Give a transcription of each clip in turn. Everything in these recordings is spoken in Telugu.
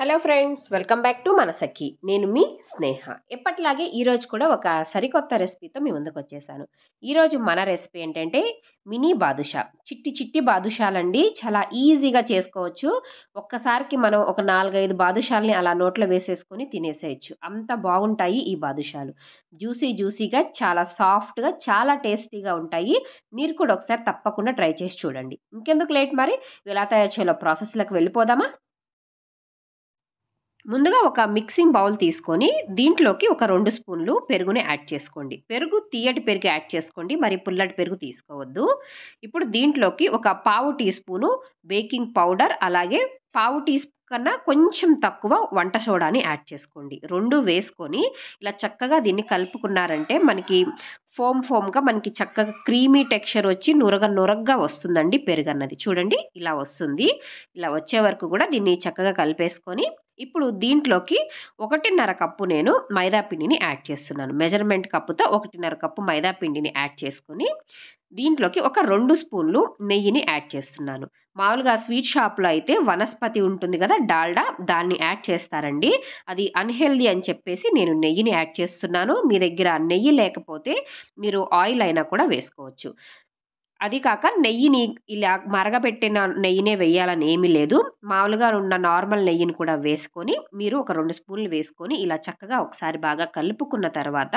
hello friends welcome back to మన సఖి నేను మీ స్నేహ ఎప్పటిలాగే ఈరోజు కూడా ఒక సరికొత్త రెసిపీతో మీ ముందుకు వచ్చేసాను ఈరోజు మన రెసిపీ ఏంటంటే మినీ బాదుషా చిట్టి చిట్టి బాదుషాలండి చాలా ఈజీగా చేసుకోవచ్చు ఒక్కసారికి మనం ఒక నాలుగైదు బాదుషాలని అలా నోట్లో వేసేసుకొని తినేసేయచ్చు అంత బాగుంటాయి ఈ బాదుషాలు జ్యూసీ జ్యూసీగా చాలా సాఫ్ట్గా చాలా టేస్టీగా ఉంటాయి మీరు కూడా ఒకసారి తప్పకుండా ట్రై చేసి చూడండి ఇంకెందుకు లేట్ మరి ఎలా తయారు చేయాలో ప్రాసెస్లకు వెళ్ళిపోదామా ముందుగా ఒక మిక్సింగ్ బౌల్ తీసుకొని దీంట్లోకి ఒక రెండు స్పూన్లు పెరుగుని యాడ్ చేసుకోండి పెరుగు తీయటి పెరుగు యాడ్ చేసుకోండి మరి పుల్లటి పెరుగు తీసుకోవద్దు ఇప్పుడు దీంట్లోకి ఒక పావు టీ స్పూను బేకింగ్ పౌడర్ అలాగే పావు టీ స్పూన్ కన్నా కొంచెం తక్కువ వంట సోడాని యాడ్ చేసుకోండి రెండు వేసుకొని ఇలా చక్కగా దీన్ని కలుపుకున్నారంటే మనకి ఫోమ్ ఫోమ్గా మనకి చక్కగా క్రీమీ టెక్స్చర్ వచ్చి నురగ నురగ్గా వస్తుందండి పెరుగన్నది చూడండి ఇలా వస్తుంది ఇలా వచ్చే వరకు కూడా దీన్ని చక్కగా కలిపేసుకొని ఇప్పుడు దీంట్లోకి ఒకటిన్నర కప్పు నేను మైదా పిండిని యాడ్ చేస్తున్నాను మెజర్మెంట్ కప్పుతో ఒకటిన్నర కప్పు మైదా పిండిని యాడ్ చేసుకుని దీంట్లోకి ఒక రెండు స్పూన్లు నెయ్యిని యాడ్ చేస్తున్నాను మామూలుగా స్వీట్ షాప్లో అయితే వనస్పతి ఉంటుంది కదా డాల్డా దాన్ని యాడ్ చేస్తారండి అది అన్హెల్దీ అని చెప్పేసి నేను నెయ్యిని యాడ్ చేస్తున్నాను మీ దగ్గర నెయ్యి లేకపోతే మీరు ఆయిల్ అయినా కూడా వేసుకోవచ్చు అది కాక నెయ్యిని ఇలా మరగబెట్టిన నెయ్యినే వేయాలని ఏమీ లేదు మామూలుగా ఉన్న నార్మల్ నెయ్యిని కూడా వేసుకొని మీరు ఒక రెండు స్పూన్లు వేసుకొని ఇలా చక్కగా ఒకసారి బాగా కలుపుకున్న తర్వాత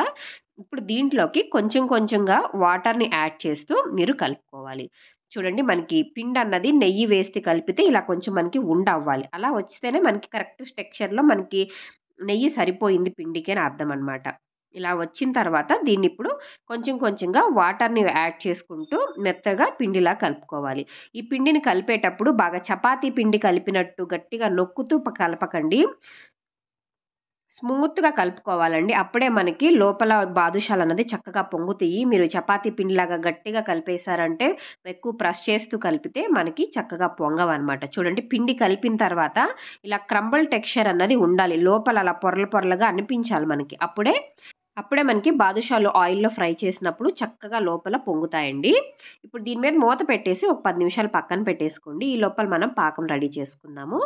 ఇప్పుడు దీంట్లోకి కొంచెం కొంచెంగా వాటర్ని యాడ్ చేస్తూ మీరు కలుపుకోవాలి చూడండి మనకి పిండి అన్నది నెయ్యి వేస్తే కలిపితే ఇలా కొంచెం మనకి ఉండ అవ్వాలి అలా వచ్చితేనే మనకి కరెక్ట్ టెక్స్చర్లో మనకి నెయ్యి సరిపోయింది పిండికి అని అర్థం అనమాట ఇలా వచ్చిన తర్వాత దీన్ని ఇప్పుడు కొంచెం కొంచెంగా వాటర్ని యాడ్ చేసుకుంటూ మెత్తగా పిండిలా కలుపుకోవాలి ఈ పిండిని కలిపేటప్పుడు బాగా చపాతీ పిండి కలిపినట్టు గట్టిగా నొక్కుతూ కలపకండి స్మూత్గా కలుపుకోవాలండి అప్పుడే మనకి లోపల బాదుషాలు అన్నది చక్కగా పొంగుతాయి మీరు చపాతీ పిండిలాగా గట్టిగా కలిపేశారంటే ఎక్కువ ప్రెస్ చేస్తూ కలిపితే మనకి చక్కగా పొంగవన్నమాట చూడండి పిండి కలిపిన తర్వాత ఇలా క్రంబల్ టెక్స్చర్ అన్నది ఉండాలి లోపల అలా పొరలు పొరలుగా అనిపించాలి మనకి అప్పుడే అప్పుడే మనకి బాదుషాలు ఆయిల్లో ఫ్రై చేసినప్పుడు చక్కగా లోపల పొంగుతాయండి ఇప్పుడు దీని మీద మూత పెట్టేసి ఒక పది నిమిషాలు పక్కన పెట్టేసుకోండి ఈ లోపల మనం పాకం రెడీ చేసుకుందాము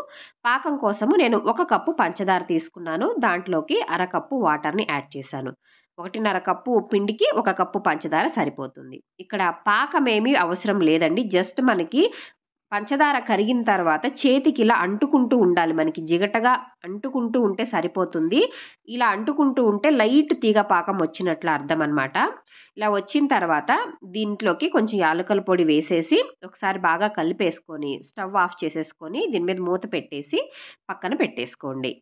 పాకం కోసము నేను ఒక కప్పు పంచదార తీసుకున్నాను దాంట్లోకి అరకప్పు వాటర్ని యాడ్ చేశాను ఒకటిన్నర కప్పు పిండికి ఒక కప్పు పంచదార సరిపోతుంది ఇక్కడ పాకం ఏమీ అవసరం లేదండి జస్ట్ మనకి పంచదార కరిగిన తర్వాత చేతికి ఇలా అంటుకుంటూ ఉండాలి మనకి జిగటగా అంటుకుంటూ ఉంటే సరిపోతుంది ఇలా అంటుకుంటూ ఉంటే లైట్ తీగ పాకం వచ్చినట్లు అర్థం అనమాట ఇలా వచ్చిన తర్వాత దీంట్లోకి కొంచెం యాలకల పొడి వేసేసి ఒకసారి బాగా కలిపేసుకొని స్టవ్ ఆఫ్ చేసేసుకొని దీని మీద మూత పెట్టేసి పక్కన పెట్టేసుకోండి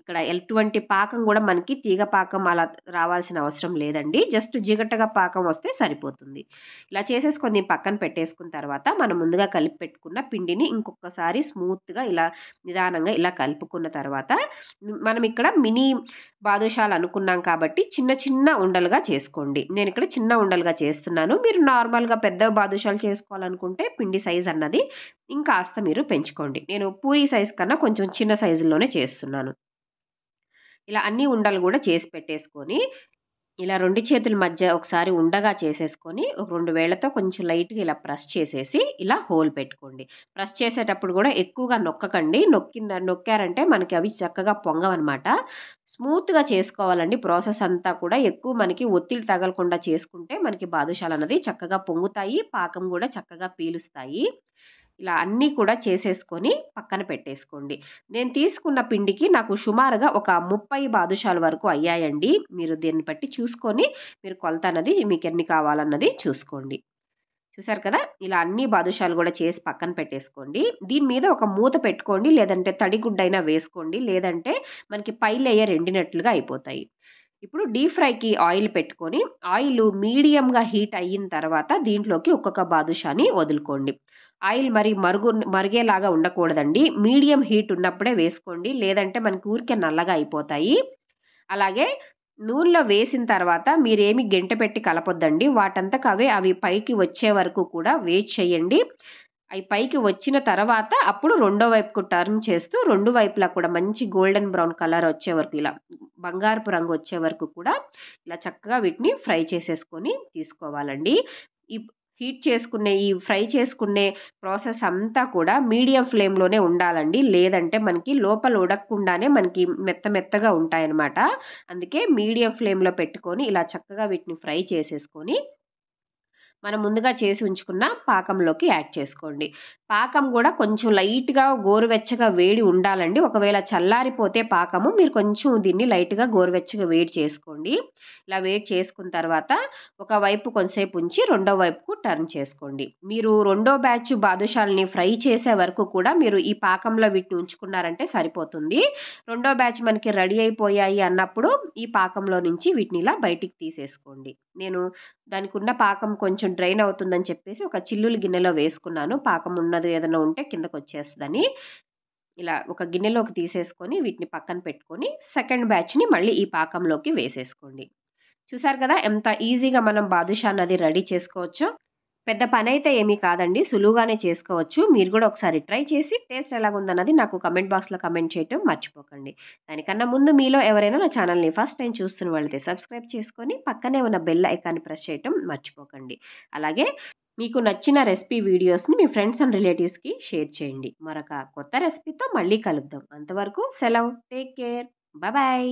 ఇక్కడ ఎటువంటి పాకం కూడా మనకి తీగ పాకం అలా రావాల్సిన అవసరం లేదండి జస్ట్ జిగటగా పాకం వస్తే సరిపోతుంది ఇలా చేసేసుకొని పక్కన పెట్టేసుకున్న తర్వాత మనం ముందుగా కలిపి పెట్టుకున్న పిండిని ఇంకొకసారి స్మూత్గా ఇలా నిదానంగా ఇలా కలుపుకున్న తర్వాత మనం ఇక్కడ మినీ బాదుషాలు అనుకున్నాం కాబట్టి చిన్న చిన్న ఉండలుగా చేసుకోండి నేను ఇక్కడ చిన్న ఉండలుగా చేస్తున్నాను మీరు నార్మల్గా పెద్ద బాదుషాలు చేసుకోవాలనుకుంటే పిండి సైజ్ అన్నది ఇంకాస్త మీరు పెంచుకోండి నేను పూరి సైజ్ కన్నా కొంచెం చిన్న సైజులోనే చేస్తున్నాను ఇలా అన్ని ఉండలు కూడా చేసి పెట్టేసుకొని ఇలా రెండు చేతుల మధ్య ఒకసారి ఉండగా చేసేసుకొని ఒక రెండు వేళ్లతో కొంచెం లైట్గా ఇలా ప్రెస్ చేసేసి ఇలా హోల్ పెట్టుకోండి ప్రెస్ చేసేటప్పుడు కూడా ఎక్కువగా నొక్కకండి నొక్కింద నొక్కారంటే మనకి అవి చక్కగా పొంగవన్నమాట స్మూత్గా చేసుకోవాలండి ప్రాసెస్ అంతా కూడా ఎక్కువ మనకి ఒత్తిడి తగలకుండా చేసుకుంటే మనకి బాదుషాలు అన్నది చక్కగా పొంగుతాయి పాకం కూడా చక్కగా పీలుస్తాయి ఇలా అన్నీ కూడా చేసేసుకొని పక్కన పెట్టేసుకోండి నేను తీసుకున్న పిండికి నాకు సుమారుగా ఒక ముప్పై బాదుషాల వరకు అయ్యాయండి మీరు దీన్ని బట్టి చూసుకొని మీరు కొలత అన్నది మీకు ఎన్ని కావాలన్నది చూసుకోండి చూసారు కదా ఇలా అన్ని బాదుషాలు కూడా చేసి పక్కన పెట్టేసుకోండి దీని మీద ఒక మూత పెట్టుకోండి లేదంటే తడిగుడ్డ అయినా వేసుకోండి లేదంటే మనకి పై లేయర్ ఎండినట్లుగా అయిపోతాయి ఇప్పుడు డీప్ ఫ్రైకి ఆయిల్ పెట్టుకొని ఆయిల్ మీడియంగా హీట్ అయిన తర్వాత దీంట్లోకి ఒక్కొక్క బాదుషాని వదులుకోండి ఆయిల్ మరి మరుగు మరిగేలాగా ఉండకూడదండి మీడియం హీట్ ఉన్నప్పుడే వేసుకోండి లేదంటే మనకి ఊరికే నల్లగా అయిపోతాయి అలాగే నూనెలో వేసిన తర్వాత మీరేమి గంట పెట్టి కలపొద్దండి వాటంతకు అవే అవి పైకి వచ్చే వరకు కూడా వెయిట్ చేయండి అవి పైకి వచ్చిన తర్వాత అప్పుడు రెండో వైపుకు టర్న్ చేస్తూ రెండు వైపులా కూడా మంచి గోల్డెన్ బ్రౌన్ కలర్ వచ్చే వరకు ఇలా బంగారపు రంగు వచ్చే వరకు కూడా ఇలా చక్కగా వీటిని ఫ్రై చేసేసుకొని తీసుకోవాలండి హీట్ చేసుకునే ఈ ఫ్రై చేసుకునే ప్రాసెస్ అంతా కూడా మీడియం ఫ్లేమ్లోనే ఉండాలండి లేదంటే మనకి లోపల ఉడకకుండానే మనకి మెత్త మెత్తగా ఉంటాయన్నమాట అందుకే మీడియం ఫ్లేమ్లో పెట్టుకొని ఇలా చక్కగా వీటిని ఫ్రై చేసేసుకొని మనం ముందుగా చేసి ఉంచుకున్న పాకంలోకి యాడ్ చేసుకోండి పాకం కూడా కొంచెం లైట్గా గోరువెచ్చగా వేడి ఉండాలండి ఒకవేళ చల్లారిపోతే పాకము మీరు కొంచెం దీన్ని లైట్గా గోరువెచ్చగా వేడి చేసుకోండి ఇలా వేడి చేసుకున్న తర్వాత ఒక వైపు కొంతసేపు ఉంచి రెండో వైపుకు టర్న్ చేసుకోండి మీరు రెండో బ్యాచ్ బాదుషాలని ఫ్రై చేసే వరకు కూడా మీరు ఈ పాకంలో వీటిని ఉంచుకున్నారంటే సరిపోతుంది రెండో బ్యాచ్ మనకి రెడీ అయిపోయాయి అన్నప్పుడు ఈ పాకంలో నుంచి వీటిని ఇలా బయటికి తీసేసుకోండి నేను దానికి ఉన్న పాకం కొంచెం కొంచెం డ్రైన్ అవుతుందని చెప్పేసి ఒక చిల్లులు గిన్నెలో వేసుకున్నాను పాకం ఉన్నది ఏదైనా ఉంటే కిందకు వచ్చేస్తుందని ఇలా ఒక గిన్నెలోకి తీసేసుకొని వీటిని పక్కన పెట్టుకొని సెకండ్ బ్యాచ్ని మళ్ళీ ఈ పాకంలోకి వేసేసుకోండి చూసారు కదా ఎంత ఈజీగా మనం బాదుషా అన్నది రెడీ చేసుకోవచ్చో పెద్ద పని అయితే ఏమీ కాదండి సులువుగానే చేసుకోవచ్చు మీరు కూడా ఒకసారి ట్రై చేసి టేస్ట్ ఎలాగుందన్నది నాకు కమెంట్ బాక్స్లో కమెంట్ చేయటం మర్చిపోకండి దానికన్నా ముందు మీలో ఎవరైనా నా ఛానల్ని ఫస్ట్ టైం చూస్తున్న వాళ్ళైతే సబ్స్క్రైబ్ చేసుకొని పక్కనే ఉన్న బెల్ ఐకాన్ని ప్రెస్ చేయటం మర్చిపోకండి అలాగే మీకు నచ్చిన రెసిపీ వీడియోస్ని మీ ఫ్రెండ్స్ అండ్ రిలేటివ్స్కి షేర్ చేయండి మరొక కొత్త రెసిపీతో మళ్ళీ కలుద్దాం అంతవరకు సెలవు టేక్ కేర్ బాయ్